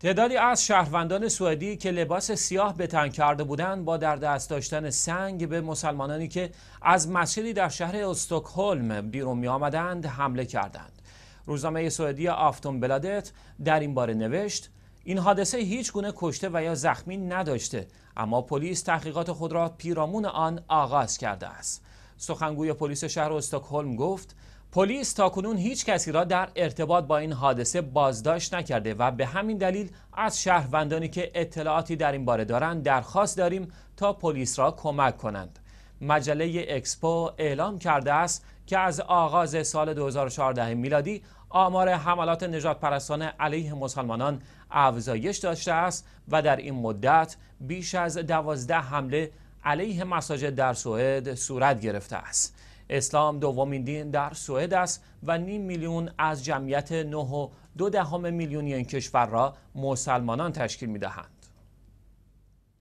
تعدادی از شهروندان سوئدی که لباس سیاه به تن کرده بودند با در دست داشتن سنگ به مسلمانانی که از مسجدی در شهر استکهلم بیرون می آمدند حمله کردند. روزنامه سوئدی آفتون بلادت در این باره نوشت این حادثه هیچ گونه کشته و یا زخمی نداشته اما پلیس تحقیقات خود را پیرامون آن آغاز کرده است. سخنگوی پلیس شهر استکهلم گفت پلیس تاکنون هیچ کسی را در ارتباط با این حادثه بازداشت نکرده و به همین دلیل از شهروندانی که اطلاعاتی در این باره دارند درخواست داریم تا پلیس را کمک کنند. مجله اکسپو اعلام کرده است که از آغاز سال 2014 میلادی آمار حملات نجات پرستان علیه مسلمانان افزایش داشته است و در این مدت بیش از دوازده حمله علیه مساجد در سوئد صورت گرفته است. اسلام دومین دین در سوئد است و نیم میلیون از جمعیت 9 و دو دهم میلیونی این کشور را مسلمانان تشکیل می دهند.